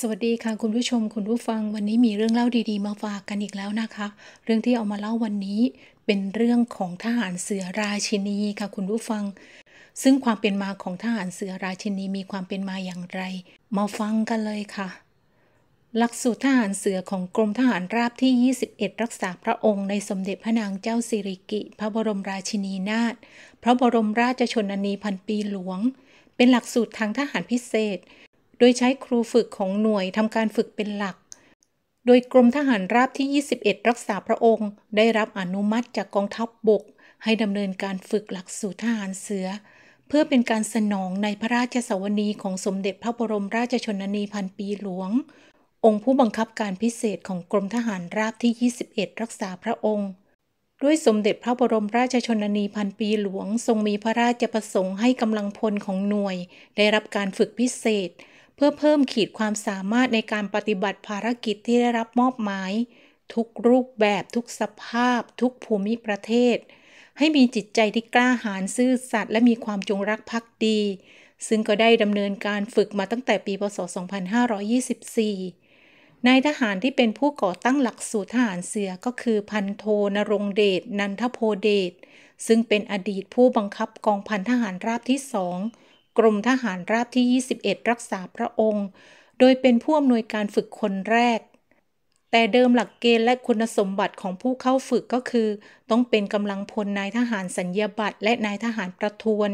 สวัสดีค่ะคุณผู้ชมคุณผู้ฟังวันนี้มีเรื่องเล่าดีๆมาฝากกันอีกแล้วนะคะ เรื่องที่เอามาเล่าวันนี้ เป็นเรื่องของทหารเสือราชินีค่ะคุณผู้ฟัง ซึ่งความเป็นมาของทหารเสือราชินีมีความเป็นมาอย่างไร มาฟังกันเลยค่ะ หลักสูตรทหารเสือของกรมทหารราบที่ 21 รักษาพระองค์ในสมเด็จพระนางเจ้าสิริกิพระบรมราชินีนาถพระบรมราชชนนีพันปีหลวง เป็นหลักสูตรทางทหารพิเศษโดยใช้ครูฝึกของหน่วยทำการฝึกเป็นหลัก โดยกรมทหารราบที่ 21 รักษาพระองค์ ได้รับอนุมัติจากกองทัพบบกให้ดำเนินการฝึกหลักสูตรทหารเสือเพื่อเป็นการสนองในพระราชสวนีของสมเด็จพระบรมราชชนนีพันปีหลวง องค์ผู้บังคับการพิเศษของกรมทหารราบที่ 21 รักษาพระองค์ ด้วยสมเด็จพระบรมราชชนนีพันปีหลวง ทรงมีพระราชประสงค์ให้กำลังพลของหน่วย ได้รับการฝึกพิเศษเพื่อเพิ่มขีดความสามารถในการปฏิบัติภารกิจที่ได้รับมอบหมาย ทุกรูปแบบทุกสภาพ ทุกภูมิประเทศ ให้มีจิตใจที่กล้าหาญซื่อสัตย์และมีความจงรักภักดี ซึ่งก็ได้ดำเนินการฝึกมาตั้งแต่ปีพศ 2524 นายทหารที่เป็นผู้ก่อตั้งหลักสูตรทหารเสือก็คือพันโทนรงเดชนันทโพเดชซึ่งเป็นอดีตผู้บังคับกองพันทหารราบที่สองกรมทหารราบที่ 21 รักษาพระองค์ โดยเป็นผู้อำนวยการฝึกคนแรก แต่เดิมหลักเกณฑ์และคุณสมบัติของผู้เข้าฝึกก็คือ ต้องเป็นกำลังพลนายทหารสัญญาบัตรและนายทหารประทวน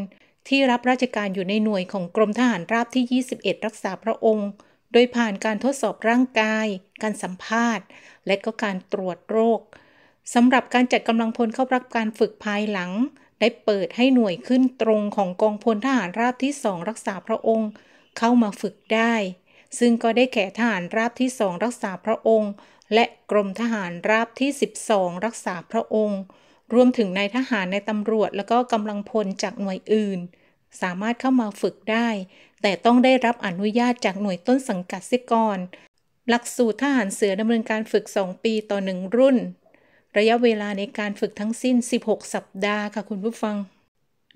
ที่รับราชการอยู่ในหน่วยของกรมทหารราบที่ 21 รักษาพระองค์ โดยผ่านการทดสอบร่างกาย การสัมภาษณ์ และก็การตรวจโรคสำหรับการจัดกำลังพลเข้ารับการฝึกภายหลังได้เปิดให้หน่วยขึ้นตรงของกองพลทหารราบที่สองรักษาพระองค์ เข้ามาฝึกได้ ซึ่งก็ได้แก่ทหารราบที่สองรักษาพระองค์ และกรมทหารราบที่ 12 รักษาพระองค์ รวมถึงนายทหารในตำรวจและก็กำลังพลจากหน่วยอื่น สามารถเข้ามาฝึกได้ แต่ต้องได้รับอนุญาตจากหน่วยต้นสังกัดเสียก่อนหลักสูตรทหารเสือดำเนินการฝึก 2 ปีต่อ 1 รุ่นระยะเวลาในการฝึกทั้งสิ้น 16 สัปดาห์ค่ะคุณผู้ฟัง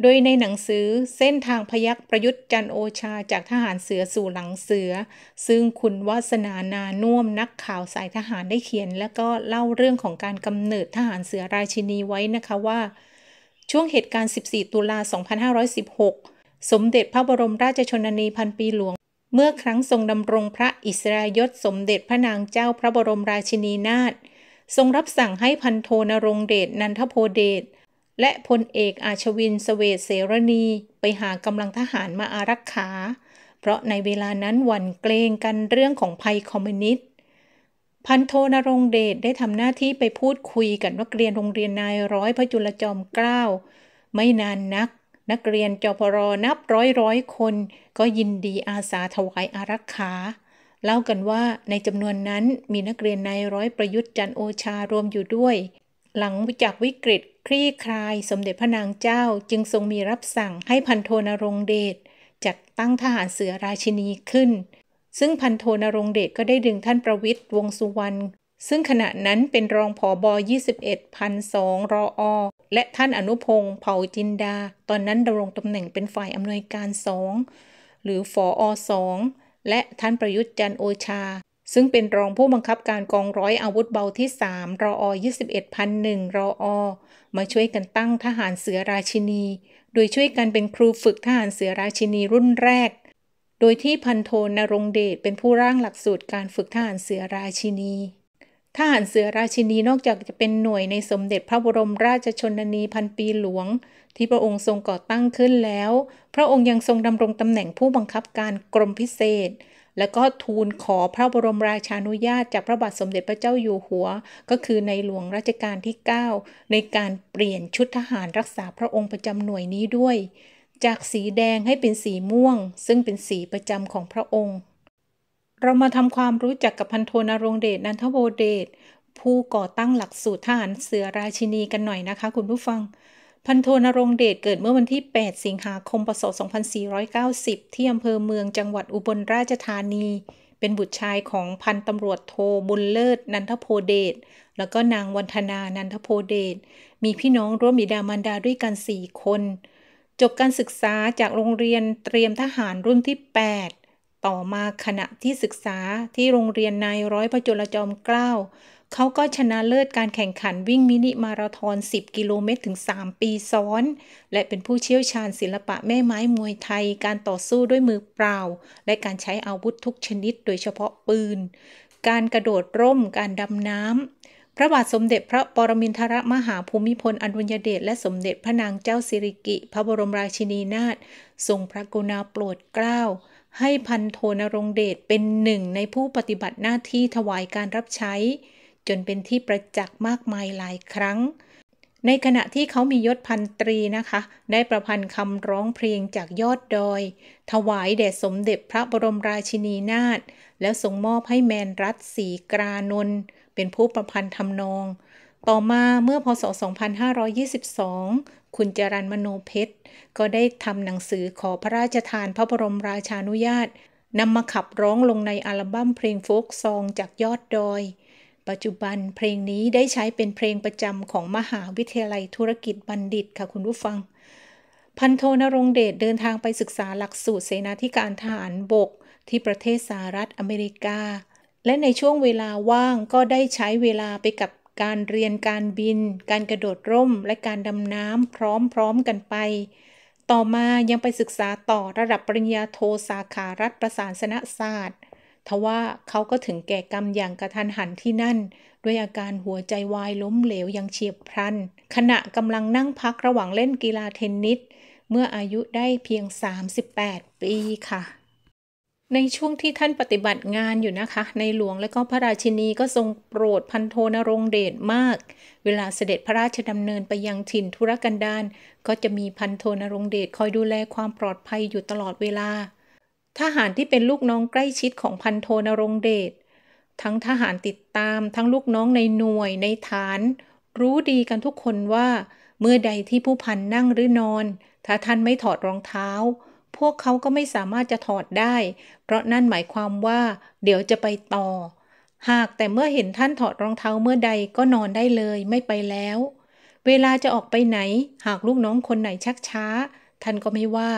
โดยในหนังสือเส้นทางพยักประยุทธ์จันโอชาจากทหารเสือสู่หลังเสือ ซึ่งคุณวาสนานานุ่มนักข่าวสายทหารได้เขียน และก็เล่าเรื่องของการกำเนิดทหารเสือราชินีไว้นะคะว่า ช่วงเหตุการณ์ 14 ตุลา 2516 สมเด็จพระบรมราชชนนีพันปีหลวง เมื่อครั้งทรงดำรงพระอิสรายศ สมเด็จพระนางเจ้าพระบรมราชินีนาถทรงรับสั่งให้พันโทนรงเดชนันทโพเดชและพลเอกอาชวินสเวเสรณี ไปหากำลังทหารมาอารักขา เพราะในเวลานั้นหวั่นเกรงกันเรื่องของภัยคอมมิวนิสต์ พันโทนรงเดชได้ทำหน้าที่ไปพูดคุยกับนักเรียนโรงเรียนนายร้อยพระจุลจอมเกล้า ไม่นานนัก นักเรียนจพรนับร้อยร้อยคน ก็ยินดีอาสาถวายอารักขาเล่ากันว่าในจำนวนนั้นมีนักเรียนนายร้อยประยุทธ์จันโอชารวมอยู่ด้วย หลังจากวิกฤตคลี่คลายสมเด็จพระนางเจ้าจึงทรงมีรับสั่งให้พันโทนรงเดชจัดตั้งทหารเสือราชินีขึ้น ซึ่งพันโทนรงเดชก็ได้ดึงท่านประวิทย์วงสุวรรณซึ่งขณะนั้นเป็นรองผอบอ21สองรออ และท่านอนุพงศ์เผ่าจินดาตอนนั้นดำรงตำแหน่งเป็นฝ่ายอำนวยการสองหรือฝอสองและท่านประยุทธ์จันโอชา ซึ่งเป็นรองผู้บังคับการกองร้อยอาวุธเบาที่ 3 รออ2 1 0่1รออมาช่วยกันตั้งทหารเสือราชินี โดยช่วยกันเป็นครูฝึกทหารเสือราชินีรุ่นแรก โดยที่พันโทนรงเดชเป็นผู้ร่างหลักสูตรการฝึกทหารเสือราชินีทหารเสือราชินีนอกจากจะเป็นหน่วยในสมเด็จพระบรมราชชนนีพันปีหลวง ที่พระองค์ทรงก่อตั้งขึ้นแล้ว พระองค์ยังทรงดำรงตำแหน่งผู้บังคับการกรมพิเศษ และก็ทูลขอพระบรมราชานุญาตจากพระบาทสมเด็จพระเจ้าอยู่หัว ก็คือในหลวงราชการที่ 9 ในการเปลี่ยนชุดทหารรักษาพระองค์ประจำหน่วยนี้ด้วย จากสีแดงให้เป็นสีม่วง ซึ่งเป็นสีประจำของพระองค์เรามาทำความรู้จักกับพันโทนรงเดชนันทโวเดชผู้ก่อตั้งหลักสูตรทหารเสือราชินีกันหน่อยนะคะคุณผู้ฟัง พันโทนรงเดชเกิดเมื่อวันที่ 8 สิงหาคมพศ2490 ที่อำเภอเมืองจังหวัดอุบลราชธานี เป็นบุตรชายของพันตำรวจโทบุญเลิศ นันทโพเดชแล้วก็นางวันธนานันทโพเดชมีพี่น้องร่วมบิดามารดาด้วยกัน 4 คน จบการศึกษาจากโรงเรียนเตรียมทหารรุ่นที่ 8ต่อมาขณะที่ศึกษาที่โรงเรียนนายร้อยพระจุลจอมเกล้าเขาก็ชนะเลิศการแข่งขันวิ่งมินิมาราธอน 10 กิโลเมตร ถึง 3 ปีซ้อน และเป็นผู้เชี่ยวชาญศิลปะแม่ไม้มวยไทย การต่อสู้ด้วยมือเปล่า และการใช้อาวุธทุกชนิดโดยเฉพาะปืน การกระโดดร่ม การดำน้ำ พระบาทสมเด็จพระปรมินทรมหาภูมิพลอดุลยเดชและสมเด็จพระนางเจ้าสิริกิพระบรมราชินีนาถทรงพระกรุณาโปรดเกล้าให้พันโทนรงเดชเป็นหนึ่งในผู้ปฏิบัติหน้าที่ถวายการรับใช้ จนเป็นที่ประจักษ์มากมายหลายครั้ง ในขณะที่เขามียศพันตรีนะคะ ได้ประพันธ์คำร้องเพลงจากยอดดอย ถวายแด่สมเด็จพระบรมราชินีนาถแล้วส่งมอบให้แมนรัตศรีกรานนท์เป็นผู้ประพันธ์ทำนองต่อมาเมื่อพศ 2522 คุณจรันมโนเพชร ก็ได้ทำหนังสือขอพระราชทานพระบรมราชานุญาตนำมาขับร้องลงในอัลบั้มเพลงโฟกซองจากยอดดอย ปัจจุบันเพลงนี้ได้ใช้เป็นเพลงประจำของมหาวิทยาลัยธุรกิจบัณฑิตค่ะคุณผู้ฟัง พันโทนรงเดชเดินทางไปศึกษาหลักสูตรเสนาธิการทหารบกที่ประเทศสหรัฐอเมริกา และในช่วงเวลาว่างก็ได้ใช้เวลาไปกับการเรียนการบิน การกระโดดร่ม และการดำน้ำพร้อมๆ กันไป ต่อมายังไปศึกษาต่อระดับปริญญาโทสาขารัฐประสานสนศาสตร์ ทว่าเขาก็ถึงแก่กรรมอย่างกระทันหันที่นั่น ด้วยอาการหัวใจวายล้มเหลวอย่างเฉียบพลัน ขณะกำลังนั่งพักระหว่างเล่นกีฬาเทนนิส เมื่ออายุได้เพียง 38 ปีค่ะในช่วงที่ท่านปฏิบัติงานอยู่นะคะ ในหลวงและก็พระราชินีก็ทรงโปรดพันโทนรงเดชมาก เวลาเสด็จพระราชดำเนินไปยังถิ่นธุรกันดารก็จะมีพันโทนรงเดชคอยดูแลความปลอดภัยอยู่ตลอดเวลา ทหารที่เป็นลูกน้องใกล้ชิดของพันโทนรงเดชทั้งทหารติดตามทั้งลูกน้องในหน่วยในฐาน รู้ดีกันทุกคนว่าเมื่อใดที่ผู้พันนั่งหรือนอน ถ้าท่านไม่ถอดรองเท้าพวกเขาก็ไม่สามารถจะถอดได้ เพราะนั่นหมายความว่า เดี๋ยวจะไปต่อ หากแต่เมื่อเห็นท่านถอดรองเท้าเมื่อใดก็นอนได้เลยไม่ไปแล้ว เวลาจะออกไปไหน หากลูกน้องคนไหนชักช้า ท่านก็ไม่ว่า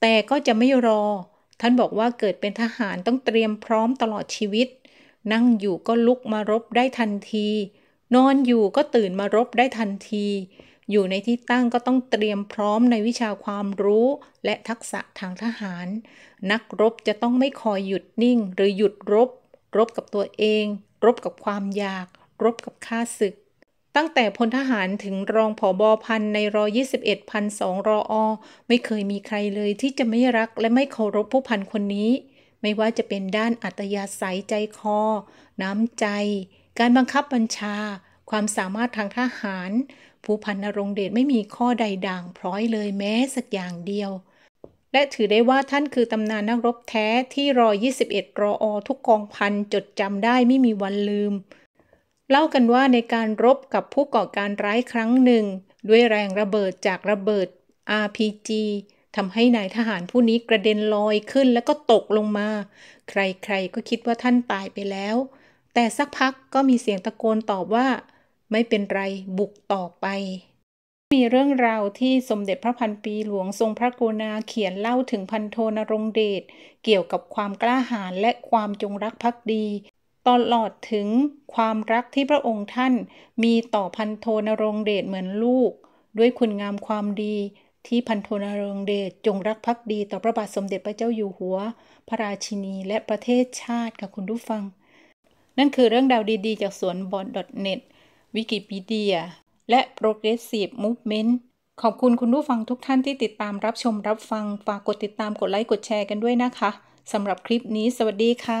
แต่ก็จะไม่รอ ท่านบอกว่าเกิดเป็นทหารต้องเตรียมพร้อมตลอดชีวิต นั่งอยู่ก็ลุกมารบได้ทันที นอนอยู่ก็ตื่นมารบได้ทันทีอยู่ในที่ตั้งก็ต้องเตรียมพร้อมในวิชาความรู้และทักษะทางทหาร นักรบจะต้องไม่คอยหยุดนิ่งหรือหยุดรบ รบกับตัวเองรบกับความอยากรบกับค่าศึก ตั้งแต่พลทหารถึงรองผอบอพันในรอ21พันสองรออไม่เคยมีใครเลยที่จะไม่รักและไม่เคารพผู้พันคนนี้ ไม่ว่าจะเป็นด้านอัตยาศัยใจคอ น้ำใจ การบังคับบัญชา ความสามารถทางทหารผู้พันนรงเดชไม่มีข้อใดด่างพร้อยเลยแม้สักอย่างเดียว และถือได้ว่าท่านคือตำนานนักรบแท้ที่รอ21 รออทุกกองพันจดจำได้ไม่มีวันลืม เล่ากันว่าในการรบกับผู้ก่อการร้ายครั้งหนึ่ง ด้วยแรงระเบิดจากระเบิด RPG ทำให้นายทหารผู้นี้กระเด็นลอยขึ้นแล้วก็ตกลงมา ใครๆก็คิดว่าท่านตายไปแล้ว แต่สักพักก็มีเสียงตะโกนตอบว่าไม่เป็นไรบุกต่อไป มีเรื่องราวที่สมเด็จพระพันปีหลวงทรงพระกรุณาเขียนเล่าถึงพันโทนรงเดชเกี่ยวกับความกล้าหาญและความจงรักภักดี ตลอดถึงความรักที่พระองค์ท่าน มีต่อพันโทนรงเดชเหมือนลูก ด้วยคุณงามความดีที่พันโทนรงเดชจงรักภักดี ต่อพระบาทสมเด็จพระเจ้าอยู่หัว พระราชินีและประเทศชาติกับคุณผู้ฟัง นั่นคือเรื่องดาวดี ๆจากสวนบอล .net วิกิพีเดียและ Progressive Movement ขอบคุณคุณผู้ฟังทุกท่านที่ติดตามรับชมรับฟังฝากกดติดตามกดไลค์กดแชร์กันด้วยนะคะสำหรับคลิปนี้ สวัสดีค่ะ